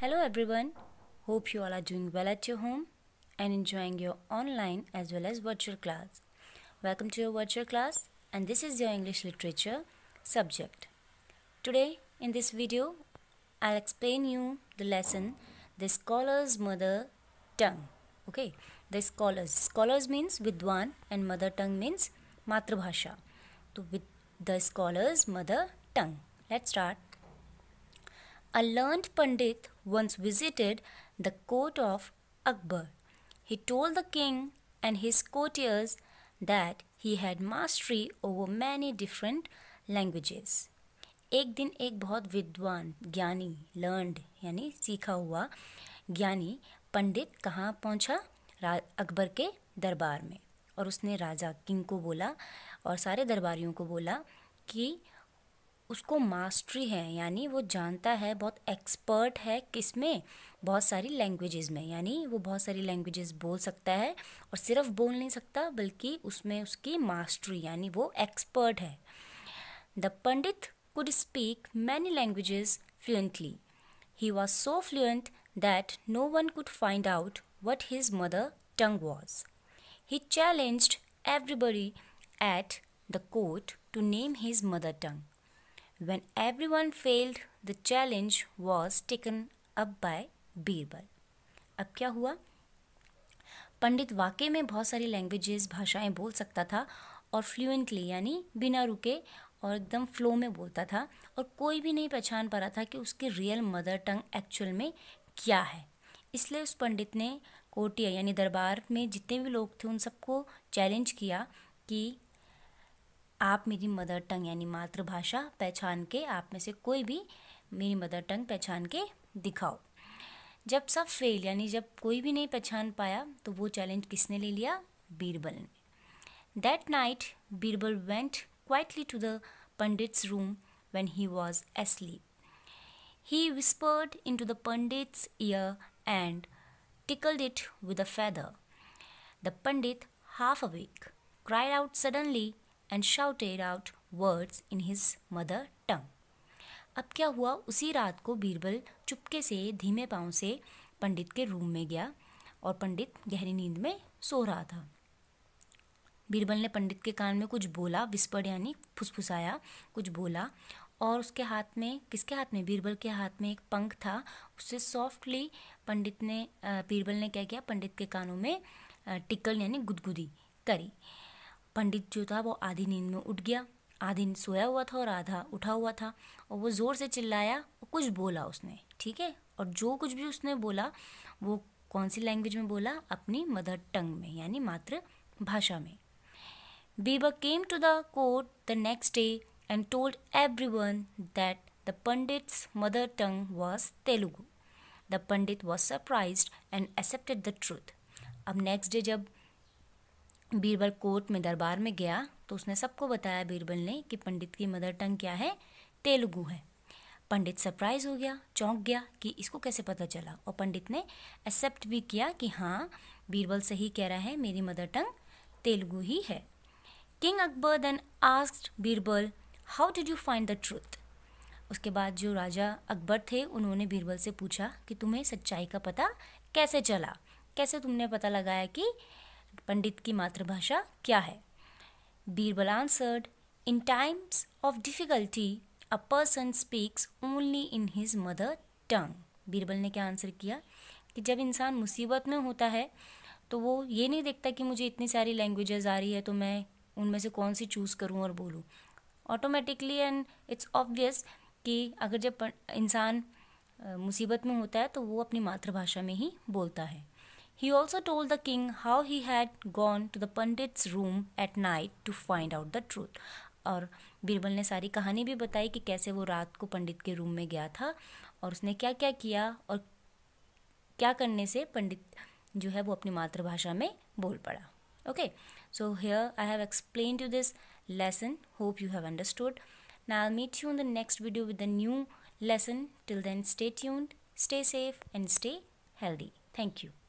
Hello everyone. Hope you all are doing well at your home and enjoying your online as well as virtual class. Welcome to your virtual class and this is your English literature subject. Today in this video I'll explain you the lesson The Scholar's Mother Tongue. Okay, the scholars. Scholars means Vidwan and mother tongue means Matrabhasha. So with the scholars mother tongue. Let's start A learned Pandit once visited the court of Akbar. He told the king and his courtiers that he had mastery over many different languages एक दिन एक बहुत विद्वान ज्ञानी learned यानी सीखा हुआ ज्ञानी पंडित कहाँ पहुँचा अकबर के दरबार में और उसने राजा किंग को बोला और सारे दरबारियों को बोला कि उसको मास्टरी है यानी वो जानता है बहुत एक्सपर्ट है किस में बहुत सारी लैंग्वेजेस में यानी वो बहुत सारी लैंग्वेजेस बोल सकता है और सिर्फ बोल नहीं सकता बल्कि उसमें उसकी मास्टरी यानी वो एक्सपर्ट है the pandit could speak many languages fluently he was so fluent that no one could find out what his mother tongue was he challenged everybody at the court to name his mother tongue When everyone failed, the challenge was taken up by Birbal अब क्या हुआ पंडित वाकई में बहुत सारी languages भाषाएं बोल सकता था और फ्लुएंटली यानी बिना रुके और एकदम फ्लो में बोलता था और कोई भी नहीं पहचान पा रहा था कि उसकी रियल मदर टंग एक्चुअल में क्या है इसलिए उस पंडित ने कोटिया यानी दरबार में जितने भी लोग थे उन सबको चैलेंज किया कि आप मेरी मदर टंग यानी मातृभाषा पहचान के आप में से कोई भी मेरी मदर टंग पहचान के दिखाओ जब सब फेल यानी जब कोई भी नहीं पहचान पाया तो वो चैलेंज किसने ले लिया बीरबल ने that night Birbal went quietly to the pandit's room when he was was he whispered into the pandit's ear and tickled it with a feather the pandit half awake cry out suddenly and shouted out words in his mother tongue अब क्या हुआ उसी रात को बीरबल चुपके से धीमे पाँव से पंडित के रूम में गया और पंडित गहरी नींद में सो रहा था बीरबल ने पंडित के कान में कुछ बोला विस्पर यानी फुसफुसाया कुछ बोला और उसके हाथ में किसके हाथ में बीरबल के हाथ में एक पंख था उससे सॉफ्टली पंडित ने बीरबल ने क्या किया पंडित के कानों में टिकल यानी गुदगुदी करी पंडित जो था वो आधी नींद में उठ गया आधी सोया हुआ था और आधा उठा हुआ था और वो ज़ोर से चिल्लाया और कुछ बोला उसने ठीक है और जो कुछ भी उसने बोला वो कौन सी लैंग्वेज में बोला अपनी मदर टंग में यानी मातृभाषा भाषा में बीबा came to the court the next day and told everyone that the pandit's mother tongue was Telugu the pandit was surprise and accepted the truth अब नेक्स्ट डे जब बीरबल कोर्ट में दरबार में गया तो उसने सबको बताया बीरबल ने कि पंडित की मदर टंग क्या है तेलुगु है पंडित सरप्राइज हो गया चौंक गया कि इसको कैसे पता चला और पंडित ने एक्सेप्ट भी किया कि हाँ बीरबल सही कह रहा है मेरी मदर टंग तेलुगु ही है king Akbar then asked Birbal how did you find the truth उसके बाद जो राजा अकबर थे उन्होंने बीरबल से पूछा कि तुम्हें सच्चाई का पता कैसे चला कैसे तुमने पता लगाया कि पंडित की मातृभाषा क्या है Birbal answered in times of difficulty a person speaks only in his mother tongue Birbal ने क्या आंसर किया कि जब इंसान मुसीबत में होता है तो वो ये नहीं देखता कि मुझे इतनी सारी लैंग्वेजेस आ रही है तो मैं उनमें से कौन सी चूज़ करूँ और बोलूँ ऑटोमेटिकली एंड इट्स ऑब्वियस कि अगर जब इंसान मुसीबत में होता है तो वो अपनी मातृभाषा में ही बोलता है He also told the king how he had gone to the pandit's room at night to find out the truth. और बीरबल ने सारी कहानी भी बताई कि कैसे वो रात को पंडित के रूम में गया था और उसने क्या क्या किया और क्या करने से पंडित जो है वो अपनी मातृभाषा में बोल पड़ा okay so here I have explain you this lesson. Hope you have understood. Now I'll meet you in the next video with a new lesson. Till then, stay tuned, stay safe, and stay healthy. Thank you.